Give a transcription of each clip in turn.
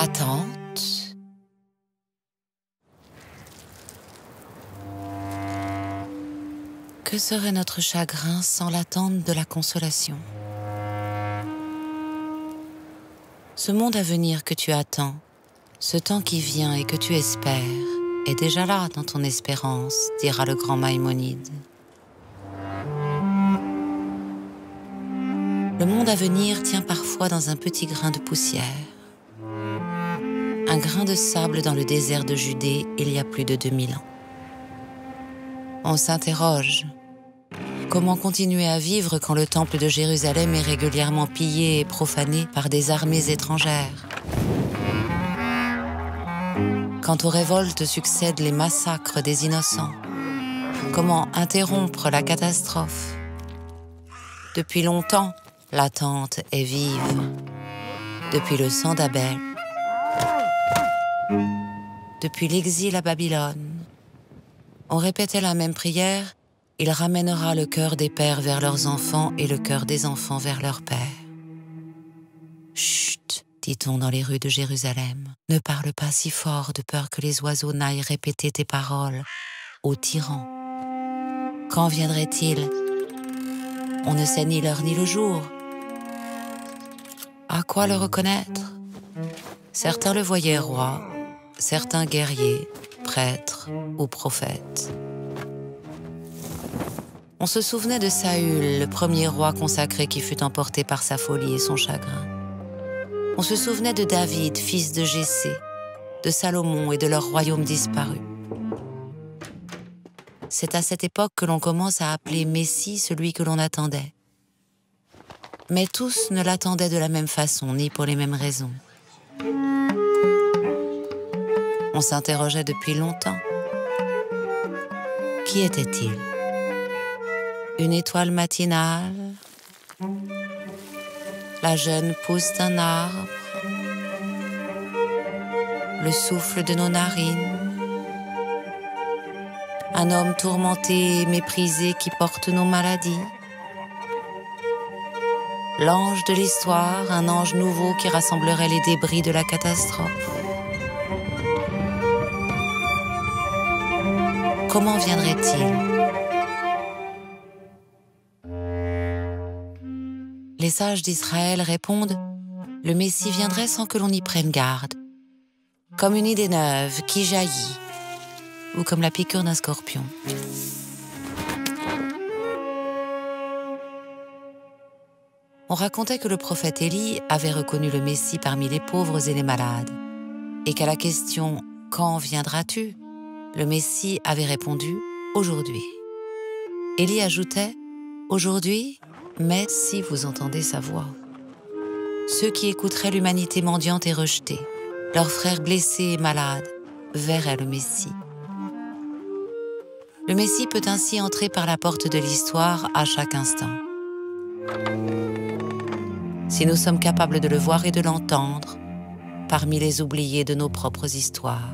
Attente. Que serait notre chagrin sans l'attente de la consolation Ce monde à venir que tu attends, ce temps qui vient et que tu espères, est déjà là dans ton espérance, dira le grand Maïmonide. Le monde à venir tient parfois dans un petit grain de poussière grain de sable dans le désert de Judée il y a plus de 2000 ans. On s'interroge. Comment continuer à vivre quand le temple de Jérusalem est régulièrement pillé et profané par des armées étrangères Quand aux révoltes succèdent les massacres des innocents Comment interrompre la catastrophe Depuis longtemps, l'attente est vive. Depuis le sang d'Abel, depuis l'exil à Babylone. On répétait la même prière, il ramènera le cœur des pères vers leurs enfants et le cœur des enfants vers leurs pères. Chut, dit-on dans les rues de Jérusalem, ne parle pas si fort de peur que les oiseaux n'aillent répéter tes paroles aux tyrans. Quand viendrait-il On ne sait ni l'heure ni le jour. À quoi le reconnaître Certains le voyaient roi, certains guerriers, prêtres ou prophètes. On se souvenait de Saül, le premier roi consacré qui fut emporté par sa folie et son chagrin. On se souvenait de David, fils de Jessé, de Salomon et de leur royaume disparu. C'est à cette époque que l'on commence à appeler Messie celui que l'on attendait. Mais tous ne l'attendaient de la même façon, ni pour les mêmes raisons. On s'interrogeait depuis longtemps. Qui était-il Une étoile matinale La jeune pousse d'un arbre Le souffle de nos narines Un homme tourmenté et méprisé qui porte nos maladies L'ange de l'histoire, un ange nouveau qui rassemblerait les débris de la catastrophe Comment viendrait-il Les sages d'Israël répondent Le Messie viendrait sans que l'on y prenne garde, comme une idée neuve qui jaillit, ou comme la piqûre d'un scorpion. On racontait que le prophète Élie avait reconnu le Messie parmi les pauvres et les malades, et qu'à la question Quand viendras-tu le Messie avait répondu Aujourd'hui. Élie ajoutait Aujourd'hui, mais si vous entendez sa voix. Ceux qui écouteraient l'humanité mendiante et rejetée, leurs frères blessés et malades, verraient le Messie. Le Messie peut ainsi entrer par la porte de l'histoire à chaque instant. Si nous sommes capables de le voir et de l'entendre, parmi les oubliés de nos propres histoires.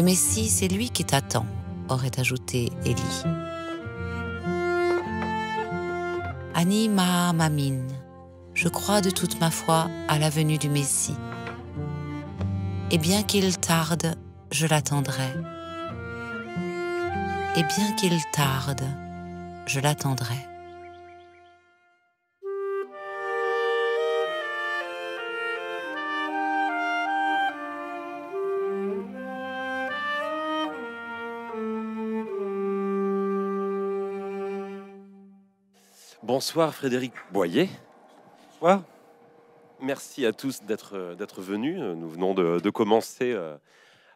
Le Messie, c'est lui qui t'attend, aurait ajouté Élie. Anima mamine, je crois de toute ma foi à la venue du Messie. Et bien qu'il tarde, je l'attendrai. Et bien qu'il tarde, je l'attendrai. Bonsoir Frédéric Boyer. Merci à tous d'être venus. Nous venons de, commencer euh,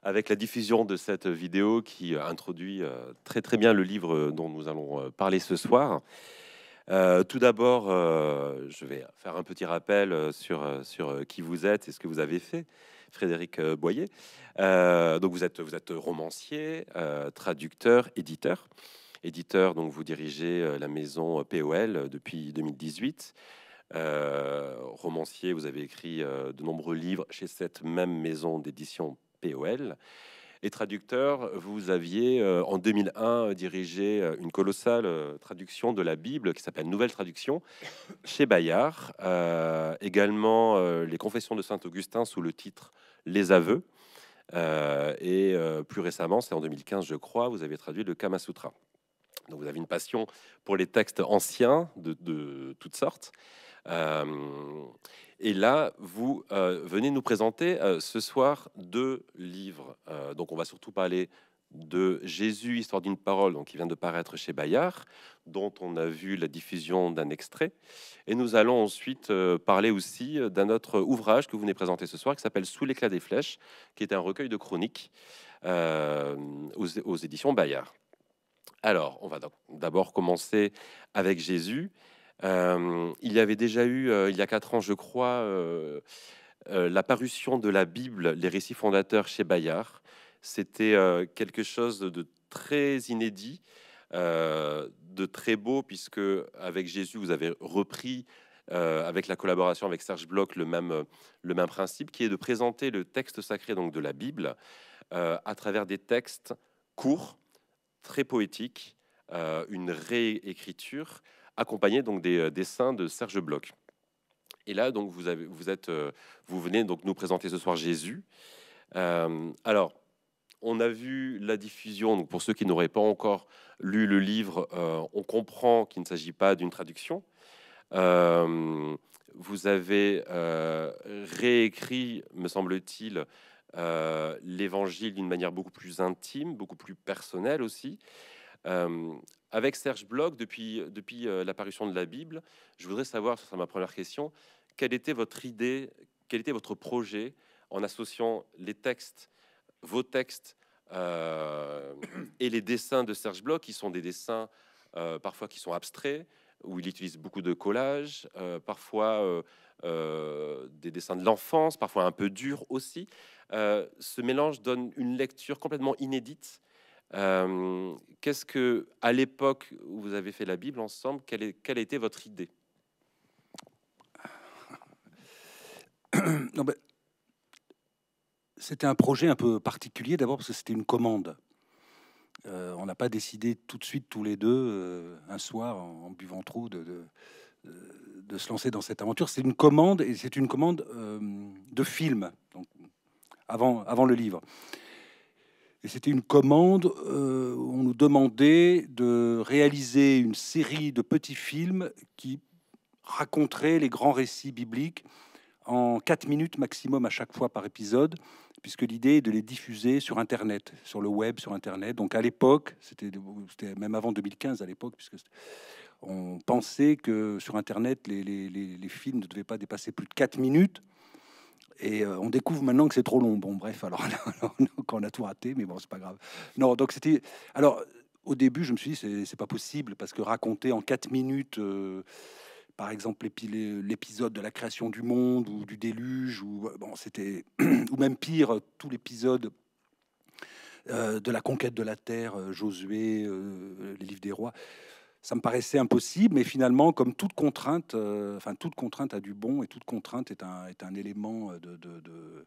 avec la diffusion de cette vidéo qui introduit euh, très très bien le livre dont nous allons euh, parler ce soir. tout d'abord, je vais faire un petit rappel sur, qui vous êtes et ce que vous avez fait, Frédéric Boyer. donc vous êtes romancier, traducteur, éditeur éditeur, donc vous dirigez euh, la maison euh, POL euh, depuis 2018. romancier, vous avez écrit de nombreux livres chez cette même maison d'édition POL. Et traducteur, vous aviez en 2001 dirigé une colossale traduction de la Bible qui s'appelle Nouvelle Traduction chez Bayard. également les Confessions de Saint Augustin sous le titre Les aveux. et plus récemment, c'est en 2015, je crois, vous avez traduit le Kama Sutra. Donc vous avez une passion pour les textes anciens de, toutes sortes. Euh, et là, vous euh, venez nous présenter euh, ce soir deux livres. donc on va surtout parler de Jésus, Histoire d'une parole, donc qui vient de paraître chez Bayard, dont on a vu la diffusion d'un extrait. Et nous allons ensuite parler aussi d'un autre ouvrage que vous venez présenter ce soir, qui s'appelle Sous l'éclat des flèches, qui est un recueil de chroniques aux éditions Bayard. Alors, on va d'abord commencer avec Jésus. Euh, il y avait déjà eu, euh, il y a quatre ans, je crois, euh, la parution de la Bible, les récits fondateurs chez Bayard. C'était quelque chose de très inédit, de très beau, puisque avec Jésus, vous avez repris, avec la collaboration avec Serge Bloch, le même, le même principe, qui est de présenter le texte sacré donc de la Bible à travers des textes courts, très poétique, euh, une réécriture accompagnée donc des euh, dessins de Serge Bloch. Et là, donc, vous, avez, vous, êtes, euh, vous venez donc nous présenter ce soir Jésus. alors, on a vu la diffusion. Donc, pour ceux qui n'auraient pas encore lu le livre, on comprend qu'il ne s'agit pas d'une traduction. vous avez réécrit, me semble-t-il, euh, l'évangile d'une manière beaucoup plus intime, beaucoup plus personnelle aussi. Euh, avec Serge Bloch, depuis, depuis euh, l'apparition de la Bible, je voudrais savoir, ce sera ma première question, quelle était votre idée, quel était votre projet en associant les textes, vos textes et les dessins de Serge Bloch, qui sont des dessins parfois qui sont abstraits, où il utilise beaucoup de collages, euh, parfois euh, euh, des dessins de l'enfance, parfois un peu durs aussi. ce mélange donne une lecture complètement inédite qu'est-ce que, à l'époque où vous avez fait la Bible ensemble, quelle, est, était votre idée C'était un projet un peu particulier d'abord parce que c'était une commande. Euh, on n'a pas décidé tout de suite tous les deux, euh, un soir, en, buvant trop, euh, de, se lancer dans cette aventure. C'est une commande, et c'est une commande de film, avant, le livre. Et c'était une commande où on nous demandait de réaliser une série de petits films qui raconteraient les grands récits bibliques en quatre minutes maximum à chaque fois par épisode puisque l'idée est de les diffuser sur Internet, sur le web, sur Internet. Donc à l'époque, c'était même avant 2015 à l'époque, puisque on pensait que sur Internet, les, films ne devaient pas dépasser plus de 4 minutes. Et euh, on découvre maintenant que c'est trop long. Bon, bref, alors, alors on a tout raté, mais bon, c'est pas grave. Non, donc c'était. Alors, au début, je me suis dit, c'est pas possible, parce que raconter en 4 minutes. Euh, par exemple l'épisode de la création du monde ou du déluge, ou, euh, bon, c'était, ou même pire, euh, tout l'épisode euh, de la conquête de la terre, Josué, les livres des rois. Ça me paraissait impossible, mais finalement, comme toute contrainte, enfin toute contrainte a du bon et toute contrainte est un, est un élément de,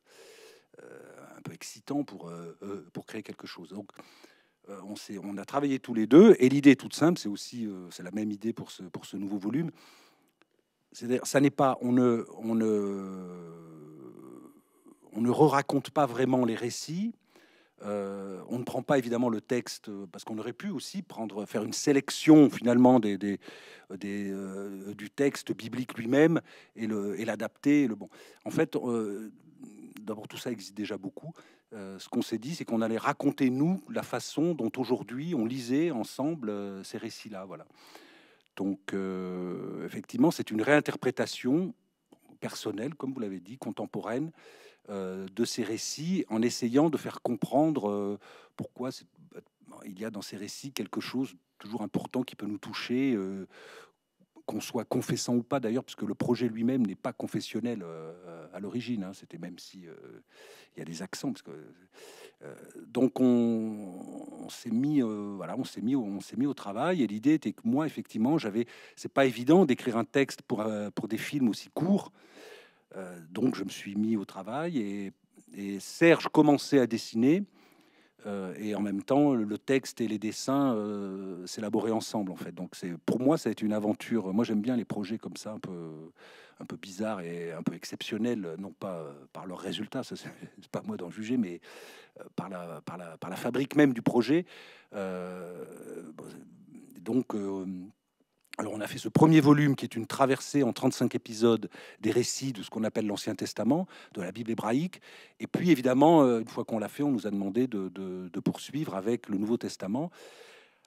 un peu excitant pour, pour créer quelque chose. Donc, on, on a travaillé tous les deux, et l'idée est toute simple, c'est aussi c'est la même idée pour ce, pour ce nouveau volume c'est-à-dire, ça n'est pas, on ne, on ne, on ne re-raconte pas vraiment les récits. Euh, on ne prend pas évidemment le texte euh, parce qu'on aurait pu aussi prendre, faire une sélection finalement des, euh, du texte biblique lui-même et, le, et l'adapter. Le bon. En fait, d'abord tout ça existe déjà beaucoup. ce qu'on s'est dit, c'est qu'on allait raconter nous la façon dont aujourd'hui on lisait ensemble ces récits-là. Voilà. Donc, euh, effectivement, c'est une réinterprétation personnelle, comme vous l'avez dit, contemporaine, euh, de ces récits, en essayant de faire comprendre euh, pourquoi bah, il y a dans ces récits quelque chose toujours important qui peut nous toucher qu'on soit confessant ou pas d'ailleurs, puisque le projet lui-même n'est pas confessionnel euh, à l'origine. Hein. C'était même si euh, il y a des accents, parce euh, donc on, s'est mis, voilà, on s'est mis, on s'est mis au travail. Et l'idée était que moi, effectivement, j'avais, c'est pas évident d'écrire un texte pour pour des films aussi courts. donc je me suis mis au travail et, et Serge commençait à dessiner. Euh, et en même temps, le texte et les dessins euh, s'élaboraient ensemble, en fait. Donc, c'est pour moi, ça a été une aventure. Moi, j'aime bien les projets comme ça, un peu, un peu bizarre et un peu exceptionnel, non pas euh, par leurs résultats, c'est pas moi d'en juger, mais par la, par la, par la fabrique même du projet. donc alors on a fait ce premier volume qui est une traversée en 35 épisodes des récits de ce qu'on appelle l'Ancien Testament, de la Bible hébraïque. Et puis évidemment, euh, une fois qu'on l'a fait, on nous a demandé de, poursuivre avec le Nouveau Testament,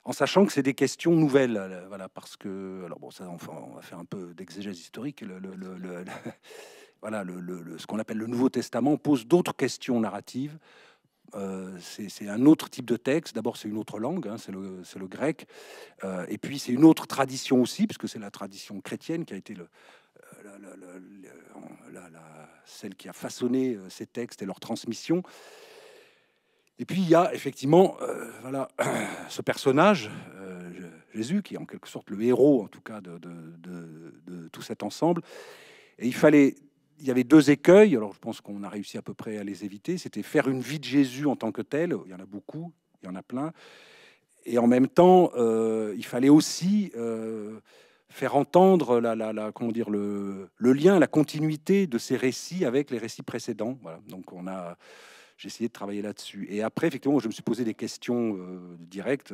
en sachant que c'est des questions nouvelles. Euh, voilà, parce que... Alors bon, ça, enfin, on va faire un peu d'exégèse historique. Le, le, ce qu'on appelle le Nouveau Testament pose d'autres questions narratives euh, c'est un autre type de texte. D'abord, c'est une autre langue, hein, c'est le, le, grec. Euh, et puis, c'est une autre tradition aussi, puisque c'est la tradition chrétienne qui a été le, euh, celle qui a façonné ces textes et leur transmission. Et puis, il y a effectivement voilà, ce personnage, Jésus, qui est en quelque sorte le héros, en tout cas, de, de tout cet ensemble. Et il fallait il y avait deux écueils, alors je pense qu'on a réussi à peu près à les éviter, c'était faire une vie de Jésus en tant que tel, il y en a beaucoup, il y en a plein, et en même temps, euh, il fallait aussi euh, faire entendre la, comment dire, le, lien, la continuité de ces récits avec les récits précédents. Voilà. Donc on a, j'ai essayé de travailler là-dessus. Et après, effectivement, je me suis posé des questions euh, directes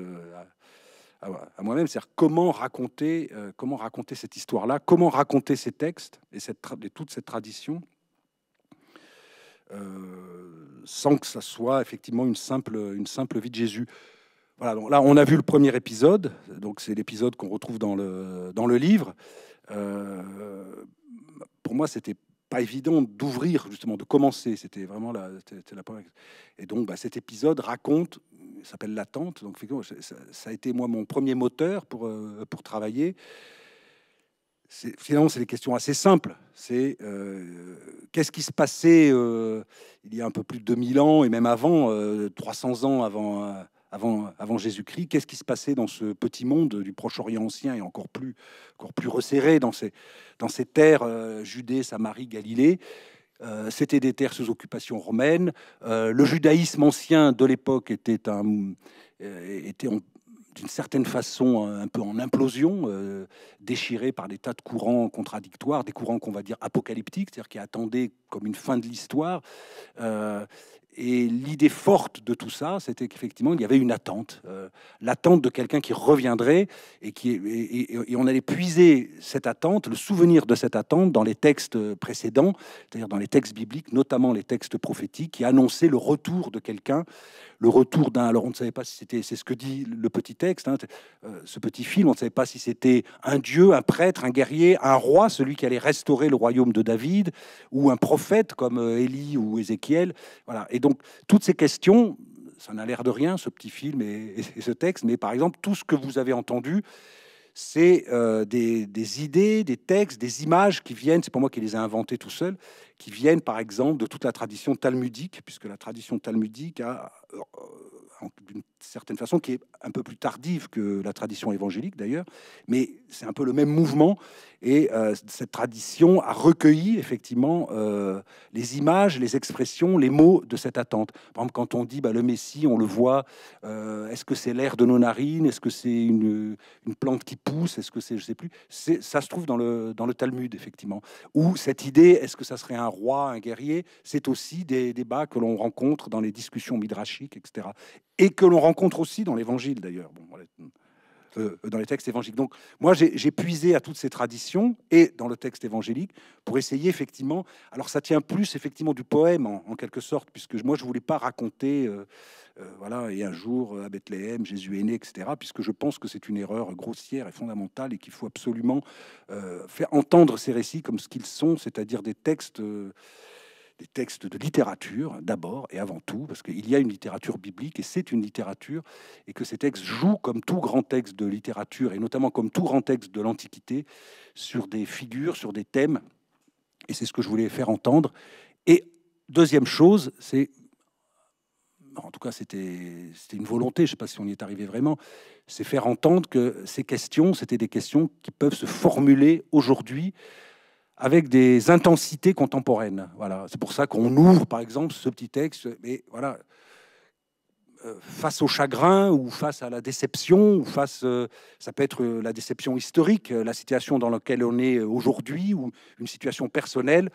à moi-même, c'est-à-dire comment raconter, euh, comment raconter cette histoire-là, comment raconter ces textes et, cette et toute cette tradition, euh, sans que ça soit effectivement une simple, une simple vie de Jésus. Voilà, donc là, on a vu le premier épisode, donc c'est l'épisode qu'on retrouve dans le, dans le livre. Euh, pour moi, c'était évident d'ouvrir, justement, de commencer. C'était vraiment la, la première. Et donc, bah, cet épisode raconte, il s'appelle L'attente. Donc, ça, a été, moi, mon premier moteur pour, euh, pour travailler. finalement, c'est des questions assez simples. C'est euh, qu'est-ce qui se passait euh, il y a un peu plus de 2000 ans et même avant, 300 ans avant avant, Jésus-Christ, qu'est-ce qui se passait dans ce petit monde du Proche-Orient ancien et encore plus, encore plus resserré dans ces, dans ces terres euh, Judée, Samarie, Galilée euh, C'était des terres sous occupation romaine. Euh, le judaïsme ancien de l'époque était, un, euh, était d'une certaine façon un peu en implosion, déchiré par des tas de courants contradictoires, des courants qu'on va dire apocalyptiques, c'est-à-dire qui attendaient comme une fin de l'histoire, euh, et l'idée forte de tout ça, c'était qu'effectivement, il y avait une attente, euh, l'attente de quelqu'un qui reviendrait et qui et on allait puiser cette attente, le souvenir de cette attente dans les textes précédents, c'est-à-dire dans les textes bibliques, notamment les textes prophétiques, qui annonçaient le retour de quelqu'un le retour d'un. Alors on ne savait pas si c'était, c'est ce que dit le petit texte, hein, euh, ce petit film, on ne savait pas si c'était un dieu, un prêtre, un guerrier, un roi, celui qui allait restaurer le royaume de David, ou un prophète comme euh, Élie ou Ézéchiel. Voilà. Et donc toutes ces questions, ça n'a l'air de rien, ce petit film et, ce texte, mais par exemple tout ce que vous avez entendu c'est euh, des, idées, des textes, des images qui viennent, c'est pas moi qui les ai inventées tout seul, qui viennent par exemple de toute la tradition talmudique, puisque la tradition talmudique a euh, d'une certaine façon, qui est un peu plus tardive que la tradition évangélique d'ailleurs, mais c'est un peu le même mouvement. Et euh, cette tradition a recueilli effectivement euh, les images, les expressions, les mots de cette attente. Par exemple, quand on dit bah, le Messie, on le voit, est-ce que c'est l'air de nos narines Est-ce que c'est une, plante qui pousse Est-ce que c'est, je sais plus, ça se trouve dans le, dans le Talmud, effectivement. Ou cette idée, est-ce que ça serait un roi, un guerrier C'est aussi des débats que l'on rencontre dans les discussions midrashiques etc. Et que l'on rencontre aussi dans l'Évangile, d'ailleurs. Euh, dans les textes évangéliques. Donc, moi, j'ai puisé à toutes ces traditions et dans le texte évangélique pour essayer effectivement. Alors, ça tient plus effectivement du poème en, quelque sorte, puisque moi, je voulais pas raconter, euh, euh, voilà, et un jour à Bethléem, Jésus est né, etc. Puisque je pense que c'est une erreur grossière et fondamentale et qu'il faut absolument faire entendre ces récits comme ce qu'ils sont, c'est-à-dire des textes des textes de littérature d'abord et avant tout, parce qu'il y a une littérature biblique et c'est une littérature, et que ces textes jouent comme tout grand texte de littérature, et notamment comme tout grand texte de l'Antiquité, sur des figures, sur des thèmes, et c'est ce que je voulais faire entendre. Et deuxième chose, c'est en tout cas, c'était une volonté, je ne sais pas si on y est arrivé vraiment, c'est faire entendre que ces questions, c'était des questions qui peuvent se formuler aujourd'hui avec des intensités contemporaines. Voilà. C'est pour ça qu'on ouvre, par exemple, ce petit texte. Mais voilà, euh, face au chagrin ou face à la déception, ou face, euh, ça peut être euh, la déception historique, la situation dans laquelle on est aujourd'hui, ou une situation personnelle.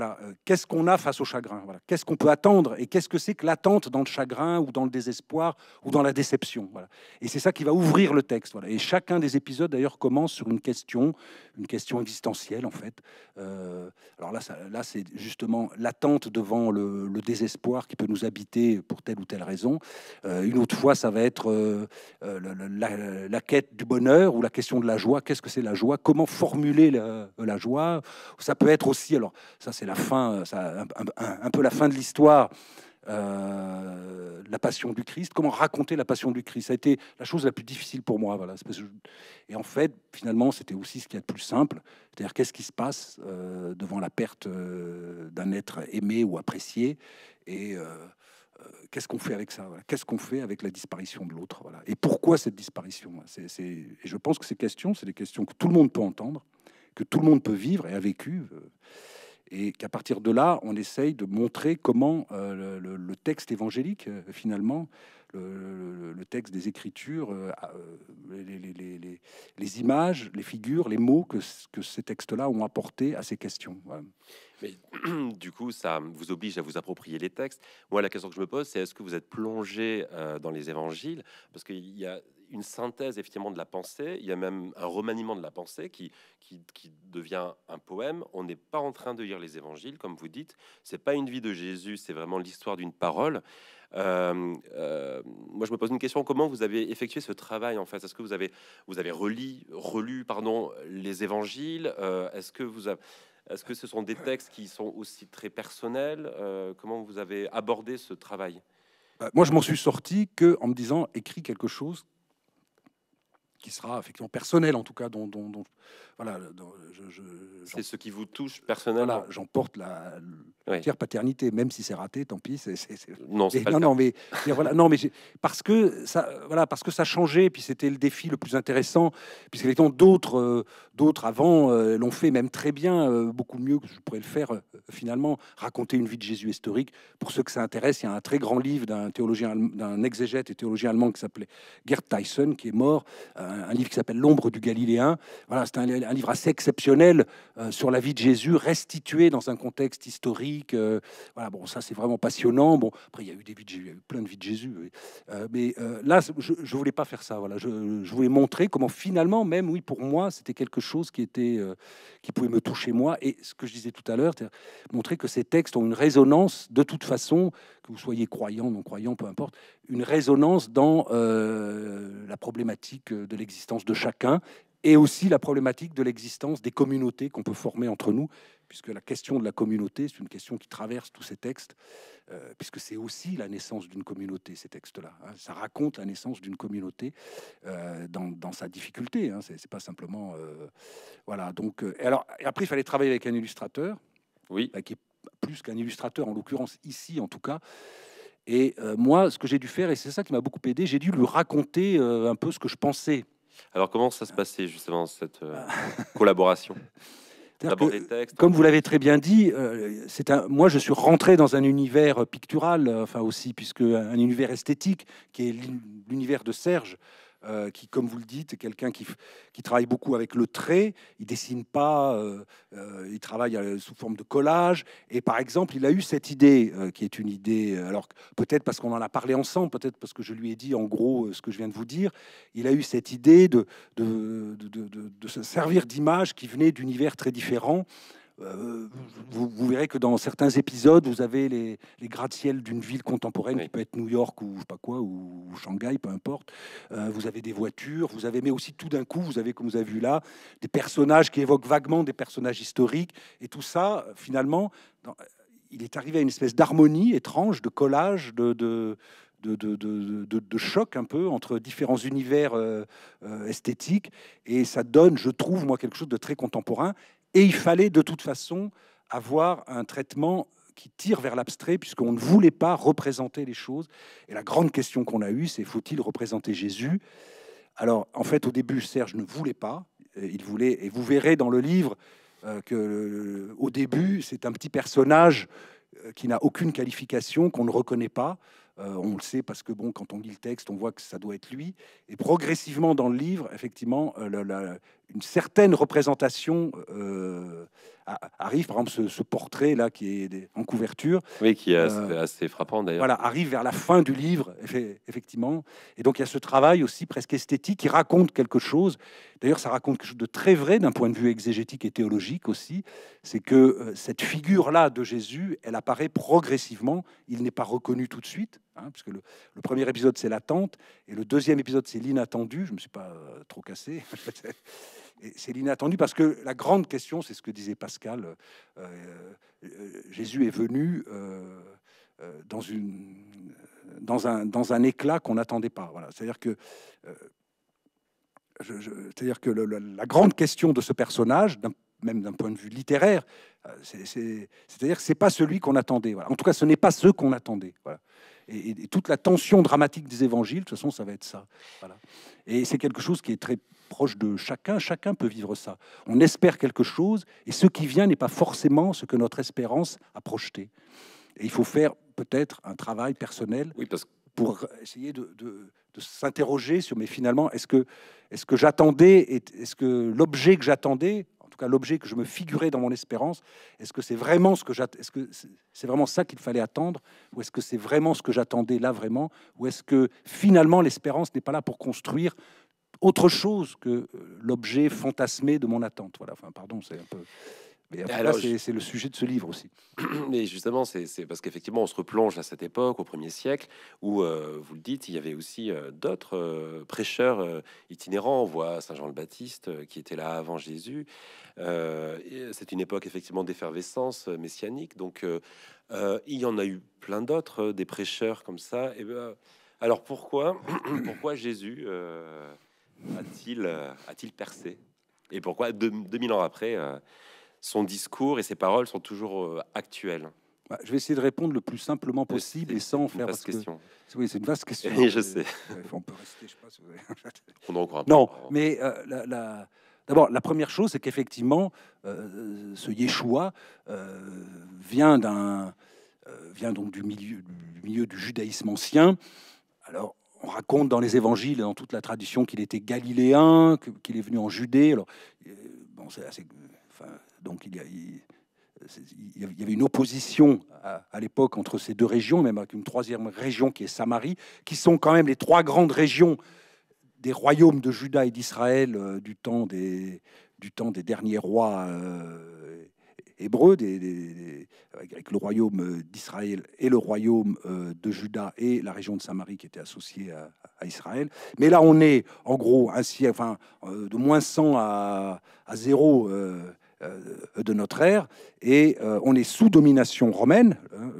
Euh, qu'est-ce qu'on a face au chagrin voilà. Qu'est-ce qu'on peut attendre Et qu'est-ce que c'est que l'attente dans le chagrin ou dans le désespoir ou dans la déception voilà. Et c'est ça qui va ouvrir le texte. Voilà. Et chacun des épisodes, d'ailleurs, commence sur une question, une question existentielle, en fait. Euh, alors là, là c'est justement l'attente devant le, désespoir qui peut nous habiter pour telle ou telle raison. Euh, une autre fois, ça va être la, quête du bonheur ou la question de la joie. Qu'est-ce que c'est la joie Comment formuler la, la joie Ça peut être aussi, alors ça c'est c'est la fin, euh, ça, un, peu la fin de l'histoire. Euh, la passion du Christ, comment raconter la passion du Christ. Ça a été la chose la plus difficile pour moi. Voilà. Et en fait, finalement, c'était aussi ce qui est le plus simple. C'est-à-dire, qu'est-ce qui se passe euh, devant la perte d'un être aimé ou apprécié Et qu'est-ce qu'on fait avec ça Qu'est-ce qu'on fait avec la disparition de l'autre voilà. Et pourquoi cette disparition c'est Et je pense que ces questions, c'est des questions que tout le monde peut entendre, que tout le monde peut vivre et a vécu et qu'à partir de là, on essaye de montrer comment euh, le, texte évangélique, euh, finalement, le, texte des Écritures, euh, les, images, les figures, les mots que, que ces textes-là ont apporté à ces questions. Mais du coup, ça vous oblige à vous approprier les textes. Moi, la question que je me pose, c'est est-ce que vous êtes plongé dans les évangiles Parce qu'il y a une synthèse effectivement de la pensée, il y a même un remaniement de la pensée qui, qui, devient un poème. On n'est pas en train de lire les évangiles, comme vous dites, c'est pas une vie de Jésus, c'est vraiment l'histoire d'une parole. Euh, euh, moi, je me pose une question comment vous avez effectué ce travail en fait Est-ce que vous avez vous avez reli, relu pardon les évangiles euh, Est-ce que vous avez, est-ce que ce sont des textes qui sont aussi très personnels Comment vous avez abordé ce travail bah, moi, je m'en suis sorti que en me disant écris quelque chose qui sera effectivement personnel en tout cas, dont, voilà, je, c'est ce qui vous touche personnellement. j'emporte la tierre paternité, même si c'est raté, tant pis. C'est, Non, c'est pas non, mais voilà, non, mais parce que ça, voilà, parce que ça changeait, puis c'était le défi le plus intéressant, puisque les temps d'autres, euh, d'autres avant euh, l'ont fait même très bien, euh, beaucoup mieux que je pourrais le faire finalement, raconter une vie de Jésus historique. Pour ceux que ça intéresse, il y a un très grand livre d'un théologien, d'un exégète et théologien allemand qui s'appelait Gerd Tyson, qui est mort un, livre qui s'appelle L'ombre du Galiléen. Voilà, c'est un, livre assez exceptionnel euh, sur la vie de Jésus, restitué dans un contexte historique. Euh, voilà, bon, ça c'est vraiment passionnant. Bon, après il y a eu des vies de, il y a eu plein de vies de Jésus, euh, mais là je, ne voulais pas faire ça. Voilà, je, voulais montrer comment finalement, même oui, pour moi, c'était quelque chose qui était qui pouvait me toucher moi. Et ce que je disais tout à l'heure, montrer que ces textes ont une résonance de toute façon, que vous soyez croyant, non croyant, peu importe, une résonance dans la problématique de l'église l'existence de chacun et aussi la problématique de l'existence des communautés qu'on peut former entre nous, puisque la question de la communauté, c'est une question qui traverse tous ces textes, euh, puisque c'est aussi la naissance d'une communauté, ces textes-là. Hein. Ça raconte la naissance d'une communauté euh, dans, dans, sa difficulté. Hein. C'est pas simplement... Euh, voilà, donc... alors, et après, il fallait travailler avec un illustrateur, oui. Bah, qui est plus qu'un illustrateur, en l'occurrence, ici, en tout cas. Et moi, ce que j'ai dû faire, et c'est ça qui m'a beaucoup aidé, j'ai dû lui raconter un peu ce que je pensais alors comment ça se ah. passait justement cette euh, ah. collaboration Comme vous l'avez très bien dit, euh, moi je suis rentré dans un univers pictural, euh, enfin aussi, puisque un univers esthétique qui est l'univers de Serge. Euh, qui, comme vous le dites, est quelqu'un qui, travaille beaucoup avec le trait. Il dessine pas, euh, euh, il travaille sous forme de collage. Et par exemple, il a eu cette idée, qui est une idée, alors peut-être parce qu'on en a parlé ensemble, peut-être parce que je lui ai dit en gros ce que je viens de vous dire, il a eu cette idée de, de se servir d'images qui venaient d'univers très différents. Euh, vous, verrez que dans certains épisodes, vous avez les, gratte-ciel d'une ville contemporaine qui peut être New York ou je sais pas quoi ou, Shanghai, peu importe. Euh, vous avez des voitures, vous avez mais aussi tout d'un coup, vous avez comme vous avez vu là des personnages qui évoquent vaguement des personnages historiques et tout ça finalement. il est arrivé à une espèce d'harmonie étrange, de collage, de, de de, de, de, choc un peu entre différents univers euh, esthétiques. Et ça donne, je trouve, moi, quelque chose de très contemporain. Et il fallait de toute façon avoir un traitement qui tire vers l'abstrait, puisqu'on ne voulait pas représenter les choses. Et la grande question qu'on a eue, c'est faut-il représenter Jésus Alors, en fait, au début, Serge ne voulait pas. Il voulait, et vous verrez dans le livre euh, que, au début, c'est un petit personnage euh, qui n'a aucune qualification, qu'on ne reconnaît pas. Euh, on le sait parce que bon, quand on lit le texte, on voit que ça doit être lui. Et progressivement dans le livre, effectivement, la, une certaine représentation euh, arrive, par exemple, ce, portrait-là qui est en couverture. Oui, qui est euh, assez, frappant d'ailleurs. Voilà, arrive vers la fin du livre, effectivement. Et donc, il y a ce travail aussi presque esthétique qui raconte quelque chose. D'ailleurs, ça raconte quelque chose de très vrai d'un point de vue exégétique et théologique aussi. C'est que euh, cette figure-là de Jésus, elle apparaît progressivement. Il n'est pas reconnu tout de suite. Hein, puisque le, premier épisode, c'est l'attente, et le deuxième épisode, c'est l'inattendu. Je ne me suis pas euh, trop cassé. c'est l'inattendu parce que la grande question, c'est ce que disait Pascal, euh, euh, Jésus est venu dans, une, dans, un, dans un éclat qu'on n'attendait pas. Voilà. C'est-à-dire que... c'est-à-dire que la grande question de ce personnage, même d'un point de vue littéraire, c'est-à-dire que c'est pas celui qu'on attendait. En tout cas, ce n'est pas ce qu'on attendait. Voilà et, toute la tension dramatique des évangiles, de toute façon, ça va être ça. Voilà. Et c'est quelque chose qui est très proche de chacun. Chacun peut vivre ça. On espère quelque chose, et ce qui vient n'est pas forcément ce que notre espérance a projeté. Et il faut faire peut-être un travail personnel pour essayer de, de s'interroger sur, mais finalement, est-ce que, est -ce que j'attendais, est-ce que l'objet que j'attendais tout cas l'objet que je me figurais dans mon espérance. Est-ce que c'est vraiment ce que j'attends Est-ce que c'est vraiment ça qu'il fallait attendre Ou est-ce que c'est vraiment ce que j'attendais là vraiment Ou est-ce que finalement l'espérance n'est pas là pour construire autre chose que euh, l'objet fantasmé de mon attente Voilà. Enfin, pardon, c'est un peu alors, c'est le sujet de ce livre aussi. Mais justement, c'est parce qu'effectivement, on se replonge à cette époque, au premier siècle, où, euh, vous le dites, il y avait aussi euh, d'autres euh, prêcheurs itinérants. On voit Saint Jean le Baptiste qui était là avant Jésus. c'est une époque effectivement d'effervescence messianique. Donc, il y en a eu plein d'autres, des prêcheurs comme ça. Et ben, alors pourquoi, pourquoi Jésus a-t-il a-t-il percé Et pourquoi 2000 ans après son discours et ses paroles sont toujours euh, actuelles bah, je vais essayer de répondre le plus simplement possible et sans faire parce question. Oui, c'est une vaste question. Et je sais. On peut rester, je pas On Non, mais euh, d'abord, la première chose, c'est qu'effectivement, euh, ce Yeshua vient d'un vient donc du milieu, du milieu du judaïsme ancien. Alors, on raconte dans les évangiles, et dans toute la tradition, qu'il était galiléen, qu'il est venu en Judée. Alors, bon, c'est assez, donc il y, il, y, avait une opposition à, l'époque entre ces deux régions, même avec une troisième région qui est Samarie, qui sont quand même les trois grandes régions des royaumes de Juda et d'Israël euh, du, temps des, du temps des derniers rois euh, hébreux, des, avec le royaume euh, d'Israël et le royaume de Juda et la région de Samarie qui était associée à, Israël. Mais là, on est en gros ainsi, enfin, de moins 100 à, à 0 euh, de notre ère, et euh, on est sous domination romaine. Hein,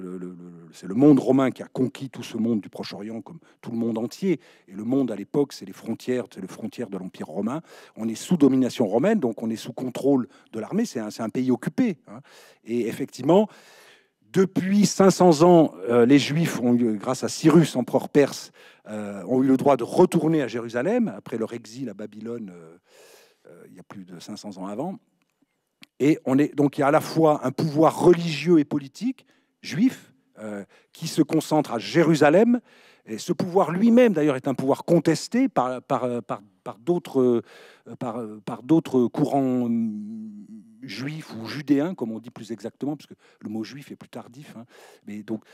c'est le monde romain qui a conquis tout ce monde du Proche-Orient comme tout le monde entier. Et le monde à l'époque, c'est les frontières, les frontières de l'Empire romain. On est sous domination romaine, donc on est sous contrôle de l'armée. C'est un, pays occupé. Hein. Et effectivement, depuis 500 ans, euh, les Juifs, ont eu, grâce à Cyrus, empereur perse, ont eu le droit de retourner à Jérusalem après leur exil à Babylone. il y a plus de 500 ans avant. Et on est, donc il y a à la fois un pouvoir religieux et politique juif euh, qui se concentre à Jérusalem. Et ce pouvoir lui-même, d'ailleurs, est un pouvoir contesté par, par, euh, par, par d'autres, euh, par, par d'autres courants hum, juifs ou judéens, comme on dit plus exactement, parce que le mot juif est plus tardif. Hein. Mais donc,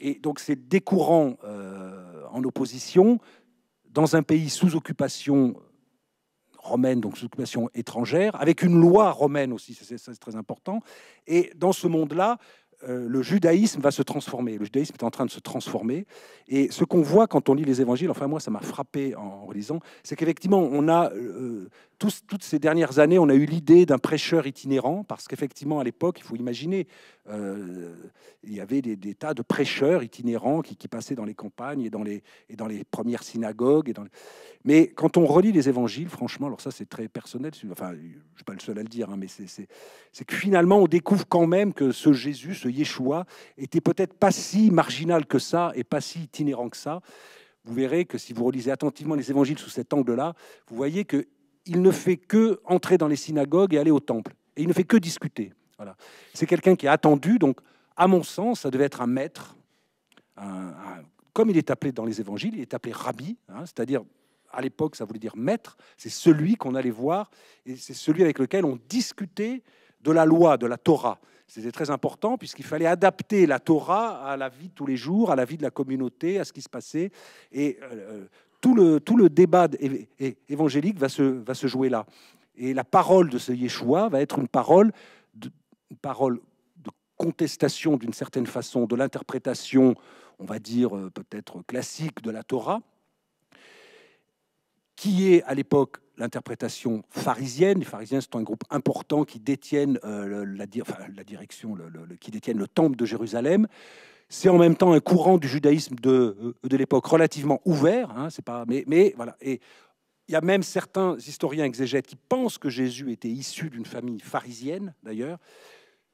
et donc, c'est des courants en opposition dans un pays sous occupation romaine, donc sous occupation étrangère, avec une loi romaine aussi, c'est très important. Et dans ce monde-là, euh, le judaïsme va se transformer. Le judaïsme est en train de se transformer. Et ce qu'on voit quand on lit les évangiles, enfin moi ça m'a frappé en relisant, c'est qu'effectivement on a euh, tous, toutes ces dernières années, on a eu l'idée d'un prêcheur itinérant parce qu'effectivement à l'époque, il faut imaginer, euh, il y avait des, tas de prêcheurs itinérants qui, passaient dans les campagnes et dans les, premières synagogues. Mais quand on relit les évangiles, franchement, alors ça c'est très personnel, enfin je ne suis pas le seul à le dire, hein, mais c'est que finalement on découvre quand même que ce Jésus, ce Yeshua, était peut-être pas si marginal que ça et pas si itinérant que ça. Vous verrez que si vous relisez attentivement les évangiles sous cet angle-là, vous voyez que il ne fait que entrer dans les synagogues et aller au temple. Et il ne fait que discuter. C'est quelqu'un qui est attendu, donc à mon sens, ça devait être un maître. comme il est appelé dans les évangiles, il est appelé rabbi, hein, c'est-à-dire à l'époque, ça voulait dire maître, c'est celui qu'on allait voir et c'est celui avec lequel on discutait de la loi, de la Torah. C'était très important puisqu'il fallait adapter la Torah à la vie de tous les jours, à la vie de la communauté, à ce qui se passait. Et euh, euh, tout, le, tout le débat évangélique va se, va se jouer là. Et la parole de ce Yeshua va être une parole de, parole de contestation d'une certaine façon de l'interprétation, on va dire euh, peut-être classique de la Torah, qui est à l'époque l'interprétation pharisienne. Les pharisiens c'est un groupe important qui détiennent euh, la, la, direction, le, qui détiennent le temple de Jérusalem. C'est en même temps un courant du judaïsme de, euh, de l'époque relativement ouvert. Hein, c'est pas, mais, mais voilà. Et il y a même certains historiens exégètes qui pensent que Jésus était issu d'une famille pharisienne, d'ailleurs,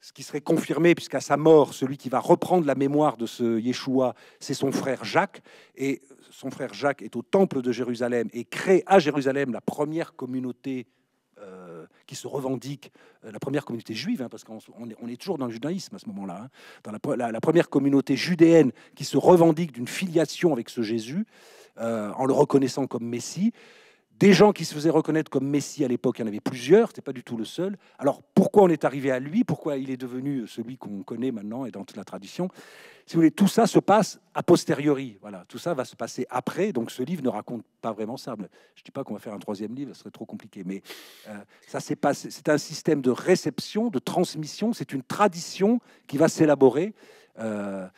ce qui serait confirmé, puisqu'à sa mort, celui qui va reprendre la mémoire de ce Yeshua, c'est son frère Jacques. Et son frère Jacques est au temple de Jérusalem et crée à Jérusalem la première communauté euh, qui se revendique, euh, la première communauté juive, hein, parce qu'on est, toujours dans le judaïsme à ce moment-là, hein. dans la, première communauté judéenne qui se revendique d'une filiation avec ce Jésus, euh, en le reconnaissant comme Messie des gens qui se faisaient reconnaître comme Messie à l'époque, il y en avait plusieurs, ce n'était pas du tout le seul. Alors pourquoi on est arrivé à lui Pourquoi il est devenu celui qu'on connaît maintenant et dans toute la tradition Si vous voulez, tout ça se passe a posteriori. Voilà, tout ça va se passer après. Donc ce livre ne raconte pas vraiment ça. Je ne dis pas qu'on va faire un troisième livre, ce serait trop compliqué. Mais euh, ça passé. C'est un système de réception, de transmission. C'est une tradition qui va s'élaborer. Euh,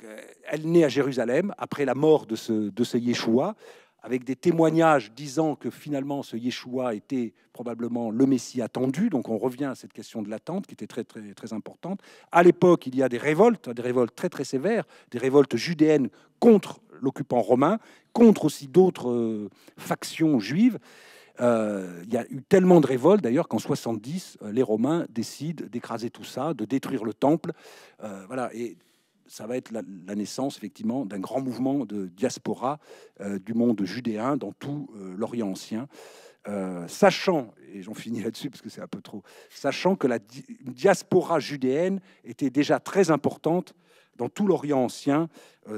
euh, elle naît à Jérusalem après la mort de ce, de ce Yeshua avec des témoignages disant que finalement ce Yeshua était probablement le Messie attendu. Donc on revient à cette question de l'attente qui était très, très, très importante. À l'époque, il y a des révoltes, des révoltes très très sévères, des révoltes judéennes contre l'occupant romain, contre aussi d'autres euh, factions juives. Euh, il y a eu tellement de révoltes d'ailleurs qu'en 70, euh, les Romains décident d'écraser tout ça, de détruire le temple. voilà. Et ça va être la, naissance effectivement d'un grand mouvement de diaspora euh, du monde judéen dans tout euh, l'Orient ancien, euh, sachant, et j'en finis là-dessus parce que c'est un peu trop, sachant que la diaspora judéenne était déjà très importante dans tout l'Orient ancien